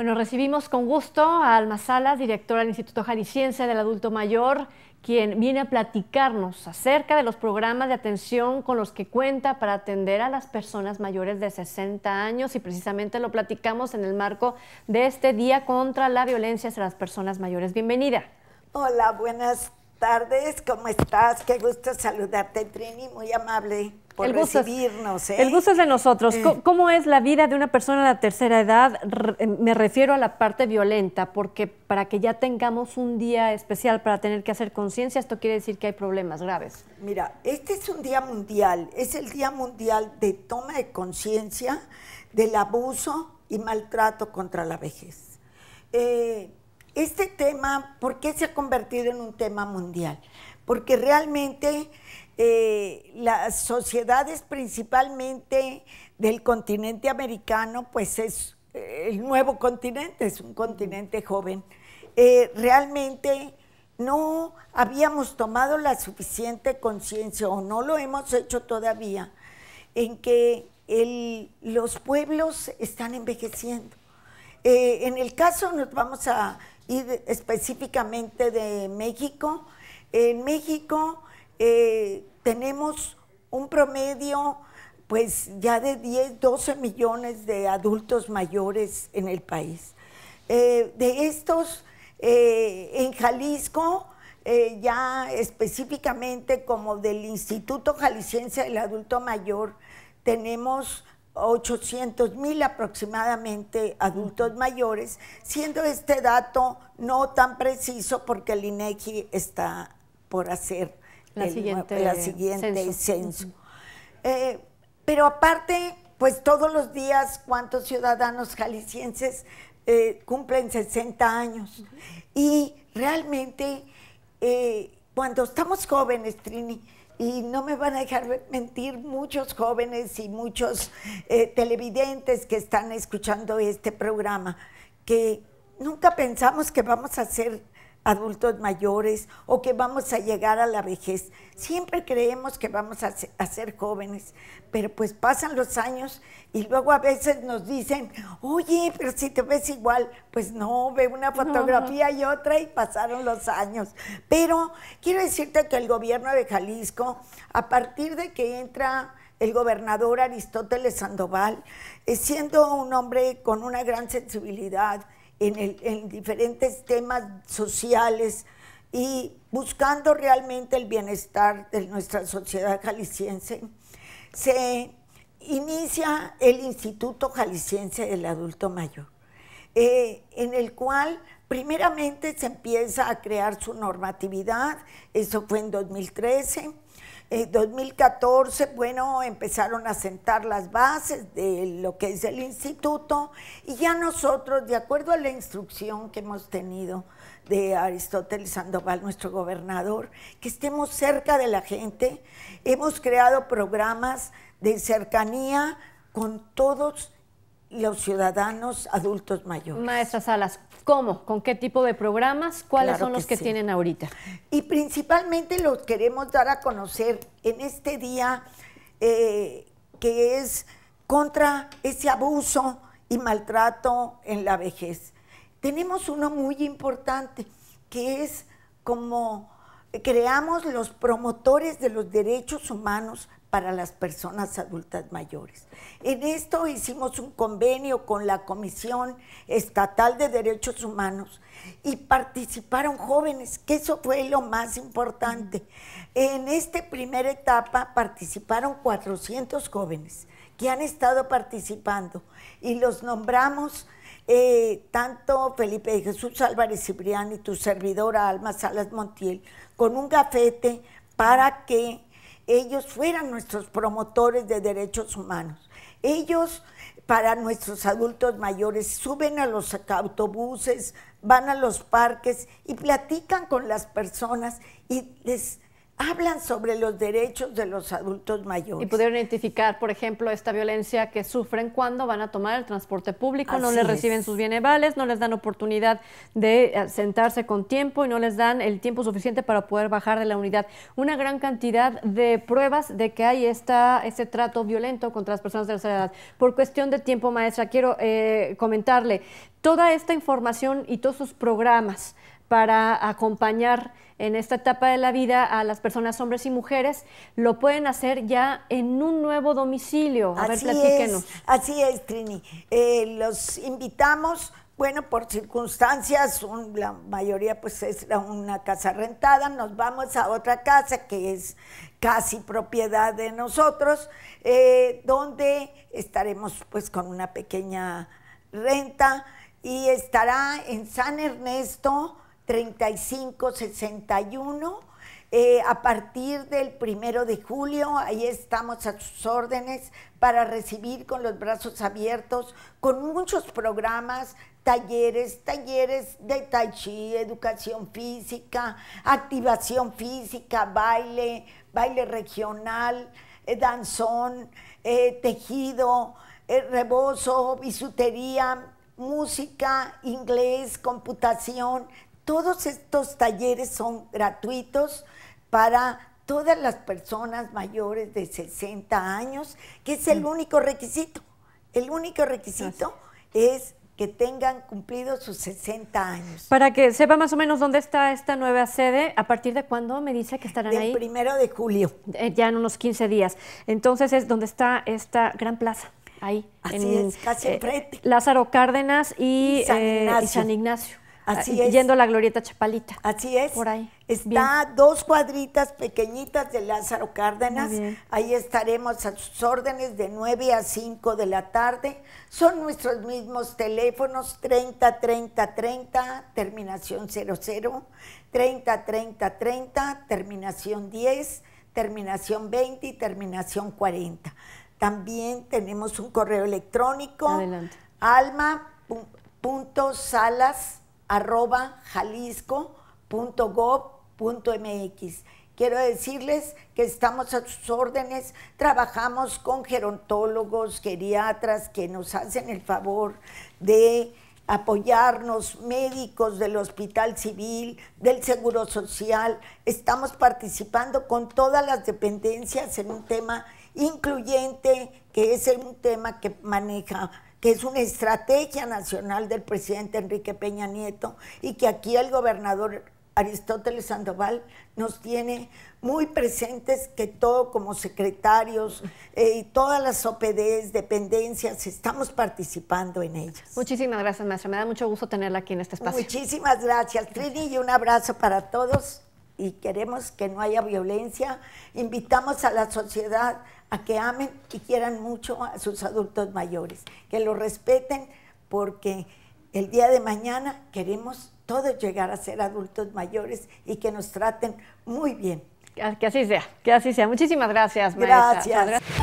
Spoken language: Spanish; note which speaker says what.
Speaker 1: Bueno, recibimos con gusto a Alma Salas, directora del Instituto Jalisciense del Adulto Mayor, quien viene a platicarnos acerca de los programas de atención con los que cuenta para atender a las personas mayores de 60 años y precisamente lo platicamos en el marco de este Día contra la Violencia hacia las Personas Mayores. Bienvenida.
Speaker 2: Hola, buenas tardes, ¿cómo estás? Qué gusto saludarte, Trini, muy amable por recibirnos. ¿eh? El gusto es de nosotros. Eh.
Speaker 1: ¿Cómo, es la vida de una persona de la tercera edad? Eh, me refiero a la parte violenta, porque para que ya tengamos un día especial para tener que hacer conciencia, esto quiere decir que hay problemas graves.
Speaker 2: Mira, este es un día mundial, es el día mundial de toma de conciencia del abuso y maltrato contra la vejez este tema, ¿por qué se ha convertido en un tema mundial? Porque realmente eh, las sociedades principalmente del continente americano, pues es eh, el nuevo continente, es un continente joven, eh, realmente no habíamos tomado la suficiente conciencia o no lo hemos hecho todavía en que los pueblos están envejeciendo. en el caso, nos vamos a y específicamente de México. En México eh, tenemos un promedio pues ya de 10, 12 millones de adultos mayores en el país. Eh, de estos, eh, en Jalisco, ya específicamente como del Instituto Jalisciense del Adulto Mayor, tenemos 800 mil aproximadamente adultos mayores, siendo este dato no tan preciso porque el INEGI está por hacer la el, siguiente, censo. Eh, pero aparte, pues todos los días, ¿cuántos ciudadanos jaliscienses eh, cumplen 60 años? Y realmente, eh, cuando estamos jóvenes, Trini, y no me van a dejar mentir muchos jóvenes y muchos eh, televidentes que están escuchando este programa, que nunca pensamos que vamos a ser adultos mayores o que vamos a llegar a la vejez. Siempre creemos que vamos a, ser jóvenes, pero pues pasan los años y luego a veces nos dicen, oye, pero si te ves igual, pues no, ve una fotografía y otra y pasaron los años. Pero quiero decirte que el gobierno de Jalisco, a partir de que entra el gobernador Aristóteles Sandoval, eh, siendo un hombre con una gran sensibilidad, en, diferentes temas sociales y buscando realmente el bienestar de nuestra sociedad jalisciense, se inicia el Instituto Jalisciense del Adulto Mayor, eh, en el cual primeramente se empieza a crear su normatividad, eso fue en 2013, en eh, 2014, bueno, empezaron a sentar las bases de lo que es el instituto y ya nosotros, de acuerdo a la instrucción que hemos tenido de Aristóteles Sandoval, nuestro gobernador, que estemos cerca de la gente, hemos creado programas de cercanía con todos los ciudadanos adultos mayores. Maestra Salas, ¿cómo? ¿Con qué tipo de programas? ¿Cuáles son los que, tienen ahorita? Y principalmente los queremos dar a conocer en este día eh, que es contra ese abuso y maltrato en la vejez. Tenemos uno muy importante que es como creamos los promotores de los derechos humanos para las personas adultas mayores. En esto hicimos un convenio con la Comisión Estatal de Derechos Humanos y participaron jóvenes, que eso fue lo más importante. En esta primera etapa participaron 400 jóvenes que han estado participando y los nombramos eh, tanto Felipe Jesús Álvarez Cibrián y tu servidora Alma Salas Montiel con un gafete para que ellos fueran nuestros promotores de derechos humanos. Ellos, para nuestros adultos mayores, suben a los autobuses, van a los parques y platican con las personas y les hablan sobre los derechos de los adultos mayores. Y
Speaker 1: pudieron identificar, por ejemplo, esta violencia que sufren cuando van a tomar el transporte público, no les reciben sus vales, no les dan oportunidad de eh, sentarse con tiempo y no les dan el tiempo suficiente para poder bajar de la unidad. Una gran cantidad de pruebas de que hay esta, este trato violento contra las personas de la edad. Por cuestión de tiempo, maestra, quiero eh, comentarle, toda esta información y todos sus programas para acompañar en esta etapa de la vida a las personas, hombres y mujeres, lo pueden hacer ya en un nuevo
Speaker 2: domicilio. así Es, así es, Trini. Eh, los invitamos, bueno, por circunstancias, la mayoría pues es una casa rentada, nos vamos a otra casa que es casi propiedad de nosotros, eh, donde estaremos pues con una pequeña renta y estará en San Ernesto, 3561. Eh, a partir del primero de julio, ahí estamos a sus órdenes para recibir con los brazos abiertos, con muchos programas, talleres, talleres de tai chi, educación física, activación física, baile, baile regional, eh, danzón, eh, tejido, rebozo, bisutería, música, inglés, computación, todos estos talleres son gratuitos para todas las personas mayores de 60 años, que es el único requisito. El único requisito es que tengan cumplido sus 60 años.
Speaker 1: Para que sepa más o menos dónde está esta nueva sede, ¿a partir de cuándo me dice que estarán ahí? El primero de julio. Eh, ya en unos 15 días. Entonces es donde está esta gran plaza, ahí. Así en, es, casi eh, Lázaro Cárdenas y eh, San
Speaker 2: Ignacio. Así ah, Yendo a la Glorieta Chapalita. Así es. Por ahí. Está dos cuadritas pequeñitas de Lázaro Cárdenas. Ahí estaremos a sus órdenes de 9 a 5 de la tarde. Son nuestros mismos teléfonos 30 30 30, terminación 00, 30 30 30, terminación 10, terminación 20 y terminación 40. También tenemos un correo electrónico. Adelante. Alma punto salas arroba jalisco.gov.mx. Quiero decirles que estamos a sus órdenes, trabajamos con gerontólogos, geriatras que nos hacen el favor de apoyarnos, médicos del Hospital Civil, del Seguro Social. Estamos participando con todas las dependencias en un tema incluyente, que es un tema que maneja que es una estrategia nacional del presidente Enrique Peña Nieto y que aquí el gobernador Aristóteles Sandoval nos tiene muy presentes que todo como secretarios eh, y todas las OPDs, dependencias, estamos participando en ellas. Muchísimas gracias, maestra. Me da mucho gusto tenerla aquí en este espacio. Muchísimas gracias, Trini, y un abrazo para todos y queremos que no haya violencia, invitamos a la sociedad a que amen y quieran mucho a sus adultos mayores, que los respeten porque el día de mañana queremos todos llegar a ser adultos mayores y que nos traten muy bien.
Speaker 1: Que así sea, que así sea. Muchísimas gracias, Gracias.